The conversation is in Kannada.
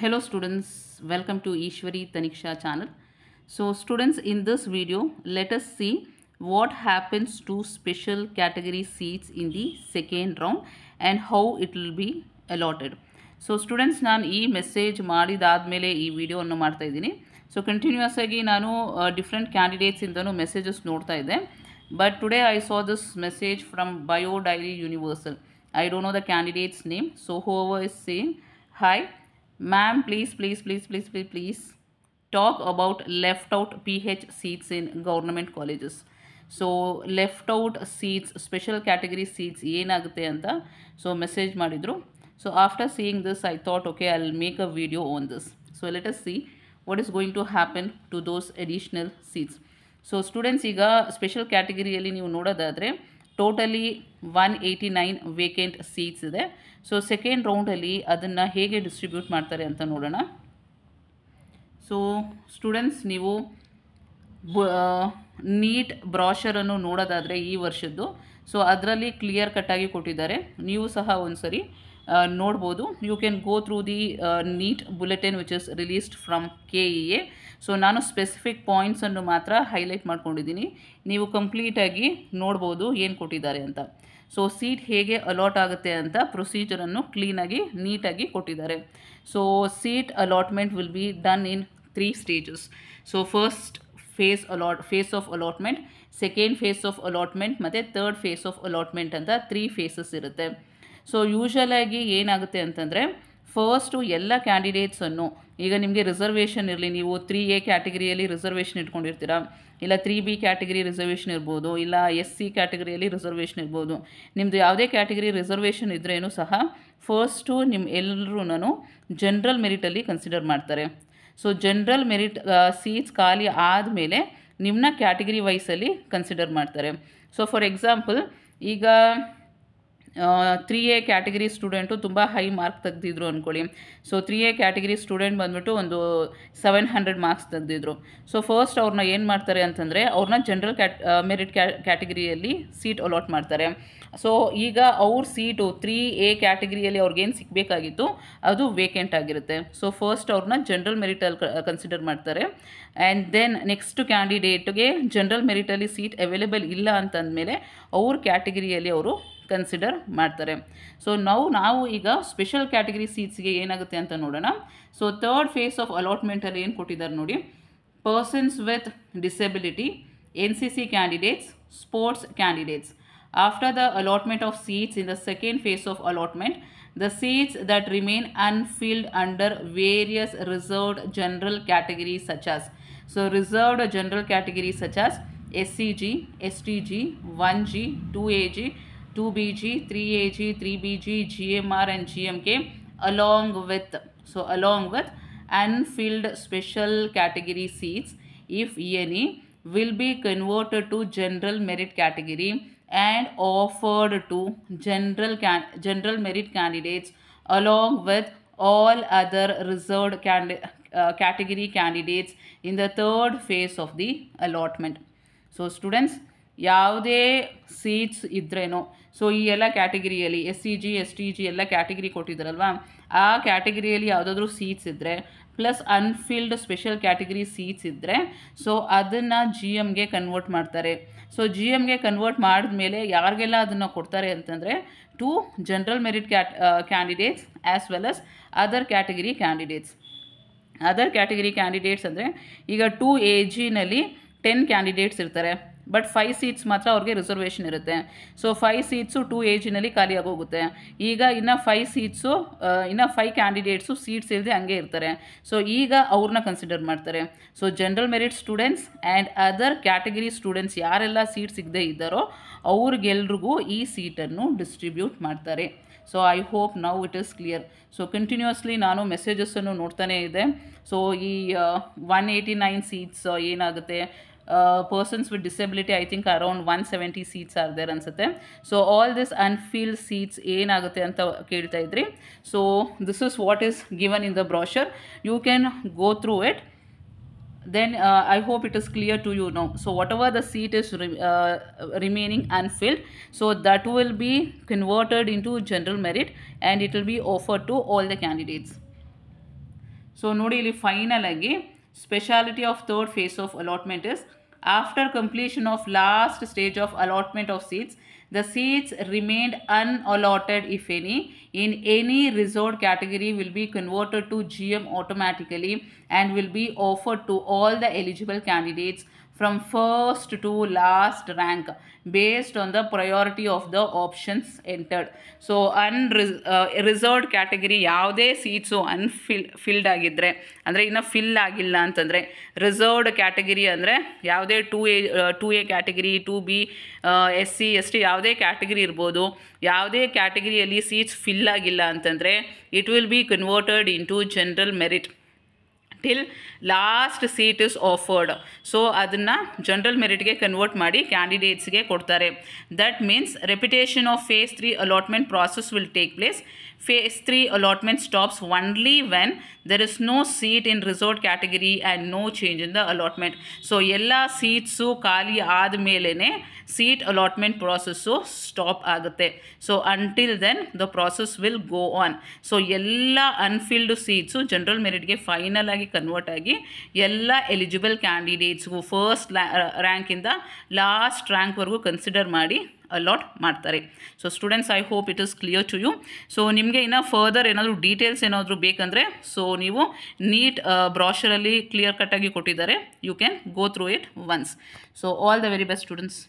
Hello students, welcome to Ishwari Taniksha channel. So students in this video, let us see what happens to special category seats in the second round and how it will be allotted. So students, I have message mari dad mele e video on So continuous again, I have different candidates in the messages note hai But today I saw this message from Bio Diary Universal. I don't know the candidate's name. So whoever is saying, hi, Ma'am, please, please, please, please, please, please talk about left out PH seats in government colleges. So left out seats special category seats ಏನಾಗುತ್ತೆ ಅಂತ ಸೊ ಮೆಸೇಜ್ ಮಾಡಿದರು so after seeing this I thought okay I will make a video on this so let us see what is going to happen to those additional seats so students ಈಗ ಸ್ಪೆಷಲ್ ಕ್ಯಾಟಗರಿಯಲ್ಲಿ ನೀವು ನೋಡೋದಾದರೆ totally one eighty nine vacant seats ಇದೆ ಸೊ ಸೆಕೆಂಡ್ ರೌಂಡಲ್ಲಿ ಅದನ್ನು ಹೇಗೆ ಡಿಸ್ಟ್ರಿಬ್ಯೂಟ್ ಮಾಡ್ತಾರೆ ಅಂತ ನೋಡೋಣ ಸೊ ಸ್ಟೂಡೆಂಟ್ಸ್ ನೀವು ನೀಟ್ ಬ್ರಾಷರನ್ನು ನೋಡೋದಾದರೆ ಈ ವರ್ಷದ್ದು ಸೊ ಅದರಲ್ಲಿ ಕ್ಲಿಯರ್ ಕಟ್ಟಾಗಿ ಕೊಟ್ಟಿದ್ದಾರೆ ನೀವು ಸಹ ಒಂದು ಸರಿ ನೋಡ್ಬೋದು you can go through the NEET bulletin which is released from K E A so ನಾನು ಸ್ಪೆಸಿಫಿಕ್ ಪಾಯಿಂಟ್ಸನ್ನು ಮಾತ್ರ ಹೈಲೈಟ್ ಮಾಡ್ಕೊಂಡಿದ್ದೀನಿ ನೀವು ಕಂಪ್ಲೀಟಾಗಿ ನೋಡ್ಬೋದು ಏನು ಕೊಟ್ಟಿದ್ದಾರೆ ಅಂತ ಸೊ ಸೀಟ್ ಹೇಗೆ ಅಲಾಟ್ ಆಗುತ್ತೆ ಅಂತ ಪ್ರೊಸೀಜರನ್ನು ಕ್ಲೀನಾಗಿ ನೀಟಾಗಿ ಕೊಟ್ಟಿದ್ದಾರೆ so seat allotment will be done in three stages so first phase allot phase of allotment second phase of allotment ಮತ್ತು ತರ್ಡ್ ಫೇಸ್ ಆಫ್ ಅಲಾಟ್ಮೆಂಟ್ ಅಂತ ತ್ರೀ ಫೇಸಸ್ ಇರುತ್ತೆ ಸೊ ಯೂಶ್ವಲಾಗಿ ಏನಾಗುತ್ತೆ ಅಂತಂದರೆ ಫಸ್ಟು ಎಲ್ಲ ಕ್ಯಾಂಡಿಡೇಟ್ಸನ್ನು ಈಗ ನಿಮಗೆ ರಿಸರ್ವೇಷನ್ ಇರಲಿ ನೀವು ತ್ರೀ ಎ ಕ್ಯಾಟಗರಿಯಲ್ಲಿ ರಿಸರ್ವೇಷನ್ ಇಟ್ಕೊಂಡಿರ್ತೀರಾ ಇಲ್ಲ ತ್ರೀ ಬಿ ಕ್ಯಾಟಗರಿ ರಿಸರ್ವೇಷನ್ ಇರ್ಬೋದು ಇಲ್ಲ ಎಸ್ ಸಿ ಕ್ಯಾಟಗರಿಯಲ್ಲಿ ರಿಸರ್ವೇಷನ್ ಇರ್ಬೋದು ನಿಮ್ಮದು ಯಾವುದೇ ಕ್ಯಾಟಗರಿ ರಿಸರ್ವೇಷನ್ ಇದ್ರೇನು ಸಹ ಫಸ್ಟು ನಿಮ್ಮ ಎಲ್ಲರೂ ಜನರಲ್ ಮೆರಿಟಲ್ಲಿ ಕನ್ಸಿಡರ್ ಮಾಡ್ತಾರೆ ಸೊ ಜನರಲ್ ಮೆರಿಟ್ ಸೀಟ್ಸ್ ಖಾಲಿ ಆದಮೇಲೆ ನಿಮ್ಮನ್ನ ಕ್ಯಾಟಗರಿ ವೈಸಲ್ಲಿ ಕನ್ಸಿಡರ್ ಮಾಡ್ತಾರೆ ಸೊ ಫಾರ್ ಎಕ್ಸಾಂಪಲ್ ಈಗ ತ್ರೀ ಎ ಕ್ಯಾಟಗರಿ ಸ್ಟೂಡೆಂಟು ತುಂಬ ಹೈ ಮಾರ್ಕ್ ತೆಗೆದಿದ್ರು ಅಂದ್ಕೊಳ್ಳಿ so three A category student ಬಂದ್ಬಿಟ್ಟು ಒಂದು ಸೆವೆನ್ ಹಂಡ್ರೆಡ್ ಮಾರ್ಕ್ಸ್ ತೆಗೆದಿದ್ರು ಸೊ ಫಸ್ಟ್ ಅವ್ರನ್ನ ಏನು ಮಾಡ್ತಾರೆ ಅಂತಂದರೆ ಅವ್ರನ್ನ ಜನರಲ್ ಕ್ಯಾಟ್ ಮೆರಿಟ್ ಕ್ಯಾ ಕ್ಯಾಟಗರಿಯಲ್ಲಿ ಸೀಟ್ ಅಲಾಟ್ ಮಾಡ್ತಾರೆ ಸೊ ಈಗ ಅವ್ರ ಸೀಟು ತ್ರೀ ಎ ಕ್ಯಾಟಗರಿಯಲ್ಲಿ ಅವ್ರಿಗೇನು ಸಿಗಬೇಕಾಗಿತ್ತು ಅದು ವೇಕೆಂಟ್ ಆಗಿರುತ್ತೆ ಸೊ ಫಸ್ಟ್ ಅವ್ರನ್ನ ಜನರಲ್ ಮೆರಿಟಲ್ಲಿ ಕನ್ಸಿಡರ್ ಮಾಡ್ತಾರೆ ಆ್ಯಂಡ್ ದೆನ್ ನೆಕ್ಸ್ಟ್ ಕ್ಯಾಂಡಿಡೇಟ್ಗೆ ಜನರಲ್ ಮೆರಿಟಲ್ಲಿ ಸೀಟ್ ಅವೈಲೇಬಲ್ ಇಲ್ಲ ಅಂತಂದಮೇಲೆ ಅವ್ರ ಕ್ಯಾಟಗರಿಯಲ್ಲಿ ಅವರು ಕನ್ಸಿಡರ್ ಮಾಡ್ತಾರೆ ಸೊ ನಾವು ನಾವು ಈಗ ಸ್ಪೆಷಲ್ ಕ್ಯಾಟಗರಿ ಸೀಟ್ಸ್ಗೆ ಏನಾಗುತ್ತೆ ಅಂತ ನೋಡೋಣ ಸೊ ತರ್ಡ್ ಫೇಸ್ ಆಫ್ ಅಲಾಟ್ಮೆಂಟಲ್ಲಿ ಏನು ಕೊಟ್ಟಿದ್ದಾರೆ ನೋಡಿ persons with disability N C C candidates sports candidates after the allotment of seats in the second phase of allotment the seats that remain unfilled under various reserved general category such as so reserved general category such as S C G S T G one G two A G 2BG, 3AG, 3BG, GMR and GMK along with, so along with unfilled special category seats if any will be converted to general merit category and offered to general, can, general merit candidates along with all other reserved can, uh, category candidates in the third phase of the allotment. So students, ಯಾವುದೇ ಸೀಟ್ಸ್ ಇದ್ರೇನೋ ಸೊ ಈ ಎಲ್ಲ ಕ್ಯಾಟಗರಿಯಲ್ಲಿ S C G S T G ಎಲ್ಲ ಕ್ಯಾಟಗಿರಿ ಕೊಟ್ಟಿದ್ರಲ್ವಾ ಆ ಕ್ಯಾಟಗರಿಯಲ್ಲಿ ಯಾವುದಾದ್ರೂ ಸೀಟ್ಸ್ ಇದ್ದರೆ plus unfilled special category seats ಇದ್ದರೆ ಸೊ ಅದನ್ನು ಜಿ ಎಮ್ಗೆ ಕನ್ವರ್ಟ್ ಮಾಡ್ತಾರೆ ಸೊ ಜಿ ಎಮ್ಗೆ ಕನ್ವರ್ಟ್ ಮಾಡಿದ ಮೇಲೆ ಯಾರಿಗೆಲ್ಲ ಅದನ್ನು ಕೊಡ್ತಾರೆ ಅಂತಂದರೆ to general merit cat candidates as well as other category candidates other category candidates ಅಂದರೆ ಈಗ ಟು ಎ ಜಿನಲ್ಲಿ ಟೆನ್ ಕ್ಯಾಂಡಿಡೇಟ್ಸ್ ಇರ್ತಾರೆ ಬಟ್ ಫೈವ್ ಸೀಟ್ಸ್ ಮಾತ್ರ ಅವ್ರಿಗೆ ರಿಸರ್ವೇಷನ್ ಇರುತ್ತೆ ಸೊ ಫೈವ್ ಸೀಟ್ಸು ಟೂ ಏಜಿನಲ್ಲಿ ಖಾಲಿಯಾಗೋಗುತ್ತೆ ಈಗ ಇನ್ನು ಫೈವ್ ಸೀಟ್ಸು ಇನ್ನು ಫೈವ್ ಕ್ಯಾಂಡಿಡೇಟ್ಸು ಸೀಟ್ಸ್ ಇಲ್ಲದೆ ಹಂಗೆ ಇರ್ತಾರೆ ಸೊ ಈಗ ಅವ್ರನ್ನ ಕನ್ಸಿಡರ್ ಮಾಡ್ತಾರೆ so general merit students and other category students ಯಾರೆಲ್ಲ ಸೀಟ್ ಸಿಗದೆ ಇದ್ದಾರೋ ಅವ್ರಿಗೆಲ್ರಿಗೂ ಈ ಸೀಟನ್ನು ಡಿಸ್ಟ್ರಿಬ್ಯೂಟ್ ಮಾಡ್ತಾರೆ so I hope now it is clear so continuously ನಾನು ಮೆಸೇಜಸ್ಸನ್ನು ನೋಡ್ತಾನೇ ಇದೆ ಸೊ ಈ ಒನ್ ಏಯ್ಟಿ ನೈನ್ ಸೀಟ್ಸ್ ಏನಾಗುತ್ತೆ Uh, persons with disability I think around 170 seats are there anasate. so all this unfilled seats in so this is what is given in the brochure you can go through it then uh, I hope it is clear to you now so whatever the seat is uh, remaining unfilled so that will be converted into general merit and it will be offered to all the candidates so final specialty of third phase of allotment is after completion of last stage of allotment of seats, the seats remained unallotted if any in any resort category will be converted to GM automatically and will be offered to all the eligible candidates from first to last rank based on the priority of the options entered so unreserved category ಯಾವುದೇ ಸೀಟ್ಸು ಅನ್ಫಿಲ್ ಫಿಲ್ಡ್ ಆಗಿದ್ದರೆ ಅಂದರೆ ಇನ್ನು ಫಿಲ್ ಆಗಿಲ್ಲ ಅಂತಂದರೆ ರಿಸರ್ವ್ಡ್ ಕ್ಯಾಟಗರಿ ಅಂದರೆ ಯಾವುದೇ two A two A category two B S C S T ಯಾವುದೇ ಕ್ಯಾಟಗರಿ ಇರ್ಬೋದು ಯಾವುದೇ ಕ್ಯಾಟಗರಿಯಲ್ಲಿ ಸೀಟ್ಸ್ ಫಿಲ್ ಆಗಿಲ್ಲ ಅಂತಂದರೆ it will be converted into general merit till last seat is offered so ಅದನ್ನು ಜನರಲ್ ಮೆರಿಟ್ಗೆ ಕನ್ವರ್ಟ್ ಮಾಡಿ ಕ್ಯಾಂಡಿಡೇಟ್ಸ್ಗೆ ಕೊಡ್ತಾರೆ that means repetition of phase three allotment process will take place phase three allotment stops only when there is no seat in reserved category and no change in the allotment so ಎಲ್ಲ ಸೀಟ್ಸು ಖಾಲಿ ಆದ ಮೇಲೇ ಸೀಟ್ ಅಲಾಟ್ಮೆಂಟ್ ಪ್ರಾಸೆಸ್ಸು ಸ್ಟಾಪ್ ಆಗುತ್ತೆ so until then the process will go on so ಎಲ್ಲ ಅನ್ಫಿಲ್ಡ್ ಸೀಟ್ಸು ಜನರಲ್ ಮೆರಿಟ್ಗೆ ಫೈನಲ್ ಆಗಿ ಕನ್ವರ್ಟ್ ಆಗಿ ಎಲ್ಲ ಎಲಿಜಿಬಲ್ ಕ್ಯಾಂಡಿಡೇಟ್ಸ್ಗೂ ಫಸ್ಟ್ ರ್ಯಾಂಕಿಂದ ಲಾಸ್ಟ್ ರ್ಯಾಂಕ್ವರೆಗೂ ಕನ್ಸಿಡರ್ ಮಾಡಿ ಅಲಾಟ್ ಮಾಡ್ತಾರೆ so students I hope it is clear to you so ನಿಮಗೆ ಇನ್ನು ಫರ್ದರ್ ಏನಾದರೂ ಡೀಟೇಲ್ಸ್ ಏನಾದರೂ ಬೇಕಂದರೆ ಸೊ ನೀವು ನೀಟ್ ಬ್ರಾಷರಲ್ಲಿ ಕ್ಲಿಯರ್ ಕಟ್ಟಾಗಿ ಕೊಟ್ಟಿದ್ದಾರೆ you can go through it once so all the very best students